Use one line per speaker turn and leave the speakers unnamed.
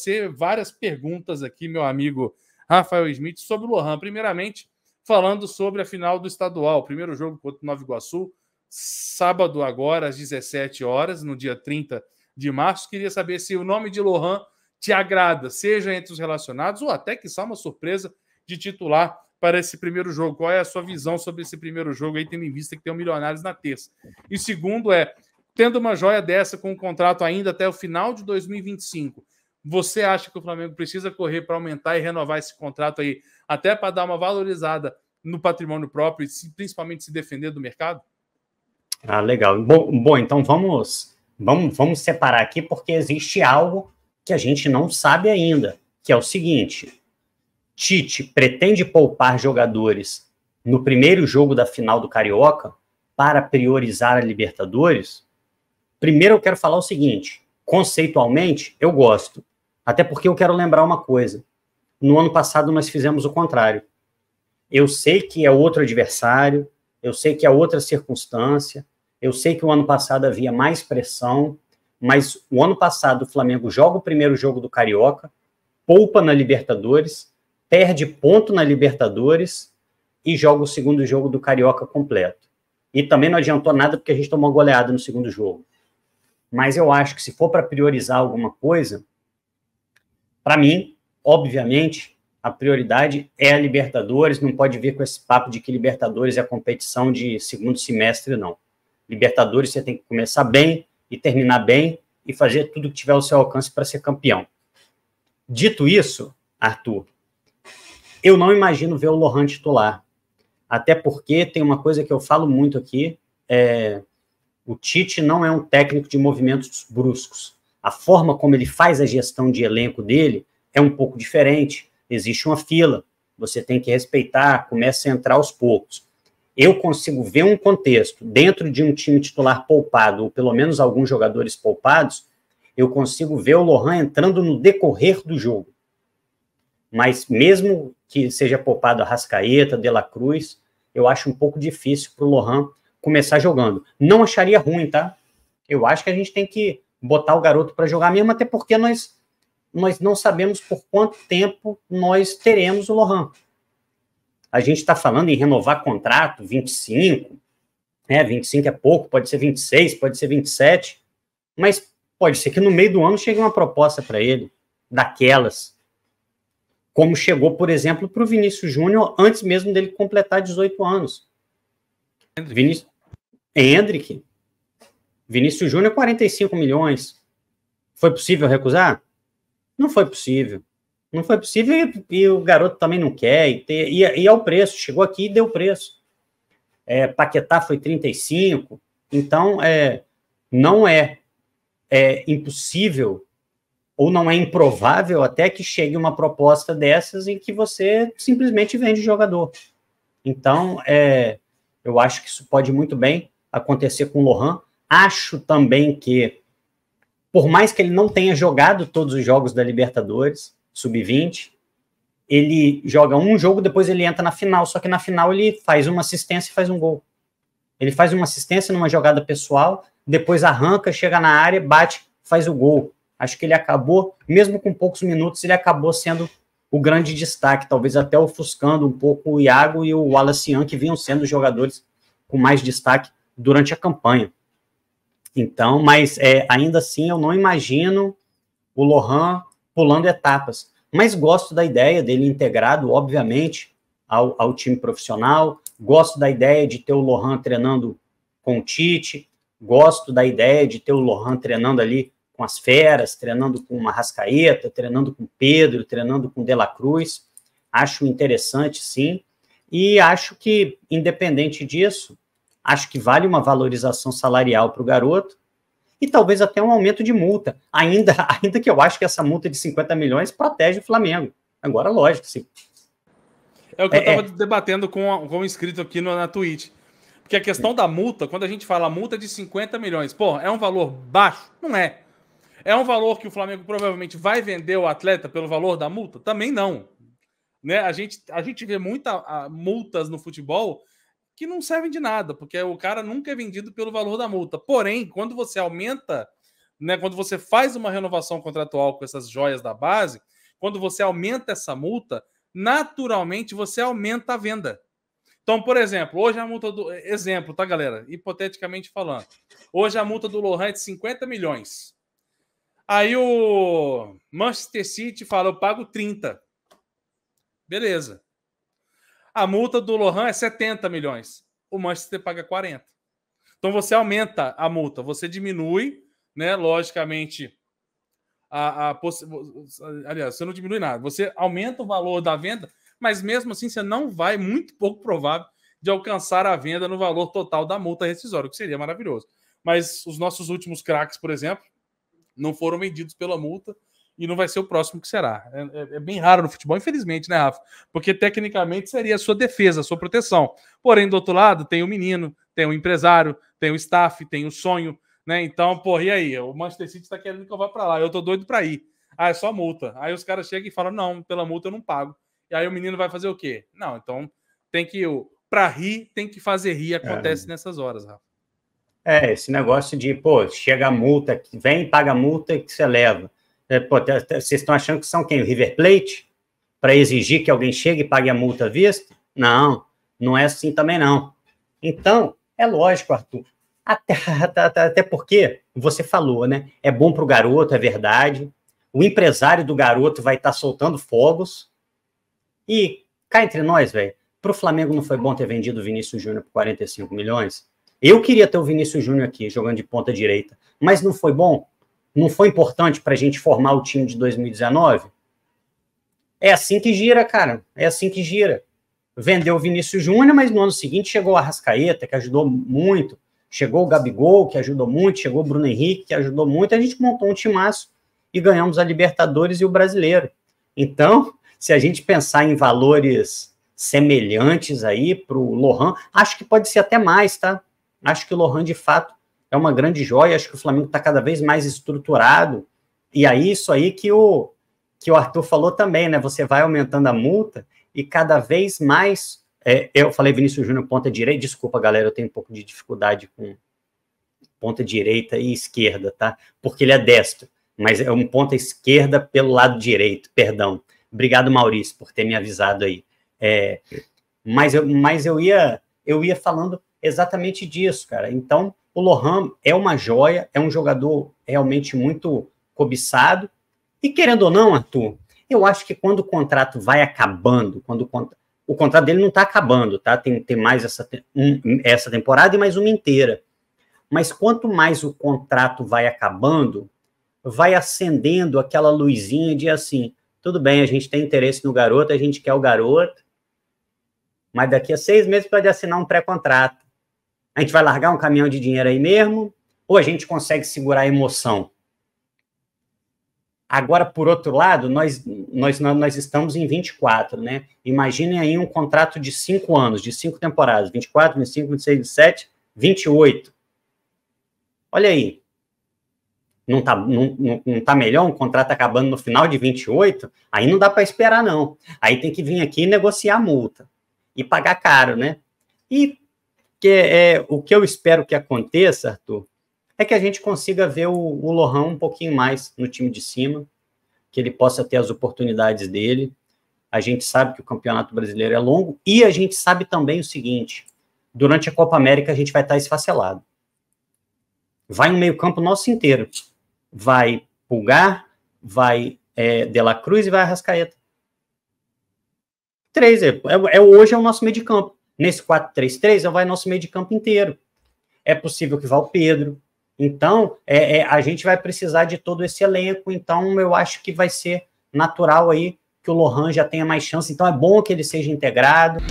você várias perguntas aqui, meu amigo Rafael Smith, sobre o Lohan. Primeiramente, falando sobre a final do estadual, primeiro jogo contra o Nova Iguaçu, sábado agora, às 17 horas, no dia 30 de março. Queria saber se o nome de Lohan te agrada, seja entre os relacionados ou até que só uma surpresa de titular para esse primeiro jogo. Qual é a sua visão sobre esse primeiro jogo aí, tendo em vista que tem o Milionários na terça? E segundo é, tendo uma joia dessa com um contrato ainda até o final de 2025, você acha que o Flamengo precisa correr para aumentar e renovar esse contrato aí, até para dar uma valorizada no patrimônio próprio e principalmente se defender do mercado?
Ah, legal. Bom, bom então vamos, vamos, vamos separar aqui, porque existe algo que a gente não sabe ainda, que é o seguinte: Tite pretende poupar jogadores no primeiro jogo da final do Carioca para priorizar a Libertadores? Primeiro eu quero falar o seguinte: conceitualmente, eu gosto. Até porque eu quero lembrar uma coisa. No ano passado nós fizemos o contrário. Eu sei que é outro adversário, eu sei que é outra circunstância, eu sei que o ano passado havia mais pressão, mas o ano passado o Flamengo joga o primeiro jogo do Carioca, poupa na Libertadores, perde ponto na Libertadores e joga o segundo jogo do Carioca completo. E também não adiantou nada porque a gente tomou goleada no segundo jogo. Mas eu acho que se for para priorizar alguma coisa, para mim, obviamente, a prioridade é a Libertadores, não pode vir com esse papo de que Libertadores é a competição de segundo semestre, não. Libertadores você tem que começar bem e terminar bem e fazer tudo que tiver ao seu alcance para ser campeão. Dito isso, Arthur, eu não imagino ver o Lohan titular. Até porque tem uma coisa que eu falo muito aqui: é, o Tite não é um técnico de movimentos bruscos a forma como ele faz a gestão de elenco dele é um pouco diferente. Existe uma fila, você tem que respeitar, começa a entrar aos poucos. Eu consigo ver um contexto dentro de um time titular poupado, ou pelo menos alguns jogadores poupados, eu consigo ver o Lohan entrando no decorrer do jogo. Mas mesmo que seja poupado a Rascaeta, De La Cruz, eu acho um pouco difícil para o Lohan começar jogando. Não acharia ruim, tá? Eu acho que a gente tem que botar o garoto para jogar mesmo, até porque nós, nós não sabemos por quanto tempo nós teremos o Lohan. A gente está falando em renovar contrato, 25, né, 25 é pouco, pode ser 26, pode ser 27, mas pode ser que no meio do ano chegue uma proposta para ele, daquelas. Como chegou, por exemplo, para o Vinícius Júnior antes mesmo dele completar 18 anos. Vinícius, Hendrick, Vinícius Júnior, 45 milhões. Foi possível recusar? Não foi possível. Não foi possível e, e o garoto também não quer. E, ter, e, e é o preço, chegou aqui e deu preço. É, Paquetá foi 35. Então, é, não é, é impossível ou não é improvável até que chegue uma proposta dessas em que você simplesmente vende jogador. Então, é, eu acho que isso pode muito bem acontecer com o Lohan. Acho também que, por mais que ele não tenha jogado todos os jogos da Libertadores, sub-20, ele joga um jogo, depois ele entra na final, só que na final ele faz uma assistência e faz um gol. Ele faz uma assistência numa jogada pessoal, depois arranca, chega na área, bate, faz o gol. Acho que ele acabou, mesmo com poucos minutos, ele acabou sendo o grande destaque, talvez até ofuscando um pouco o Iago e o Wallace Young, que vinham sendo os jogadores com mais destaque durante a campanha. Então, mas é, ainda assim eu não imagino o Lohan pulando etapas. Mas gosto da ideia dele integrado, obviamente, ao, ao time profissional. Gosto da ideia de ter o Lohan treinando com o Tite. Gosto da ideia de ter o Lohan treinando ali com as feras, treinando com uma rascaeta, treinando com Pedro, treinando com De La Cruz. Acho interessante, sim. E acho que, independente disso, Acho que vale uma valorização salarial para o garoto e talvez até um aumento de multa, ainda, ainda que eu acho que essa multa de 50 milhões protege o Flamengo. Agora, lógico, sim.
É o que é, eu estava é... debatendo com, com um inscrito aqui no, na Twitch. Porque a questão é. da multa, quando a gente fala multa de 50 milhões, pô, é um valor baixo? Não é. É um valor que o Flamengo provavelmente vai vender o atleta pelo valor da multa? Também não. Né? A, gente, a gente vê muitas ah, multas no futebol que não servem de nada, porque o cara nunca é vendido pelo valor da multa. Porém, quando você aumenta, né, quando você faz uma renovação contratual com essas joias da base, quando você aumenta essa multa, naturalmente você aumenta a venda. Então, por exemplo, hoje a multa do. Exemplo, tá, galera? Hipoteticamente falando. Hoje a multa do Lohan é de 50 milhões. Aí o Manchester City fala: eu pago 30. Beleza. A multa do Lohan é 70 milhões. O Manchester paga 40. Então você aumenta a multa, você diminui, né? Logicamente, a, a aliás, você não diminui nada, você aumenta o valor da venda, mas mesmo assim você não vai, muito pouco provável, de alcançar a venda no valor total da multa rescisória, o que seria maravilhoso. Mas os nossos últimos craques, por exemplo, não foram vendidos pela multa, e não vai ser o próximo que será. É, é, é, bem raro no futebol, infelizmente, né, Rafa? Porque tecnicamente seria a sua defesa, a sua proteção. Porém, do outro lado, tem o menino, tem o empresário, tem o staff, tem o sonho, né? Então, porra, e aí? O Manchester City está querendo que eu vá para lá, eu tô doido para ir. Ah, é só multa. Aí os caras chegam e falam: não, pela multa eu não pago. E aí o menino vai fazer o quê? Não, então tem que. Para rir, tem que fazer rir, acontece é. nessas horas, Rafa.
É, esse negócio de, pô, chega a multa, vem, paga a multa que você leva. É, pô, tá, tá, vocês estão achando que são quem? O River Plate? Para exigir que alguém chegue e pague a multa à vista? Não, não é assim também não. Então, é lógico, Arthur. Até, até, até porque, você falou, né? É bom para o garoto, é verdade. O empresário do garoto vai estar tá soltando fogos. E cá entre nós, velho, para o Flamengo não foi bom ter vendido o Vinícius Júnior por 45 milhões? Eu queria ter o Vinícius Júnior aqui, jogando de ponta direita, mas não foi bom? não foi importante para a gente formar o time de 2019? É assim que gira, cara. É assim que gira. Vendeu o Vinícius Júnior, mas no ano seguinte chegou a Rascaeta, que ajudou muito. Chegou o Gabigol, que ajudou muito. Chegou o Bruno Henrique, que ajudou muito. A gente montou um timaço e ganhamos a Libertadores e o Brasileiro. Então, se a gente pensar em valores semelhantes aí para o Lohan, acho que pode ser até mais, tá? Acho que o Lohan, de fato, é uma grande joia. Acho que o Flamengo está cada vez mais estruturado. E aí, é isso aí que o, que o Arthur falou também, né? Você vai aumentando a multa e cada vez mais. É, eu falei Vinícius Júnior, ponta direita. Desculpa, galera, eu tenho um pouco de dificuldade com ponta direita e esquerda, tá? Porque ele é destro, mas é um ponta esquerda pelo lado direito, perdão. Obrigado, Maurício, por ter me avisado aí. É, mas eu, mas eu, ia, eu ia falando exatamente disso, cara. Então, o Lohan é uma joia, é um jogador realmente muito cobiçado. E querendo ou não, Arthur, eu acho que quando o contrato vai acabando, quando o, o contrato dele não está acabando, tá? Tem, tem mais essa, te... um, essa temporada e mais uma inteira. Mas quanto mais o contrato vai acabando, vai acendendo aquela luzinha de assim, tudo bem, a gente tem interesse no garoto, a gente quer o garoto, mas daqui a seis meses pode assinar um pré-contrato. A gente vai largar um caminhão de dinheiro aí mesmo? Ou a gente consegue segurar a emoção? Agora, por outro lado, nós, nós, nós estamos em 24, né? Imaginem aí um contrato de cinco anos, de cinco temporadas, 24, 25, 26, 27, 28. Olha aí. Não tá, não, não, não tá melhor um contrato acabando no final de 28? Aí não dá para esperar, não. Aí tem que vir aqui e negociar a multa. E pagar caro, né? E que é, o que eu espero que aconteça, Arthur, é que a gente consiga ver o, o Lohan um pouquinho mais no time de cima, que ele possa ter as oportunidades dele. A gente sabe que o Campeonato Brasileiro é longo e a gente sabe também o seguinte: durante a Copa América a gente vai estar esfacelado. Vai um meio-campo nosso inteiro. Vai Pulgar, vai é, De La Cruz e vai Arrascaeta. Três, é, é, hoje é o nosso meio de campo. Nesse 4-3-3 não vai nosso meio de campo inteiro. É possível que vá o Pedro. Então, é, é, a gente vai precisar de todo esse elenco. Então, eu acho que vai ser natural aí que o Lohan já tenha mais chance. Então, é bom que ele seja integrado.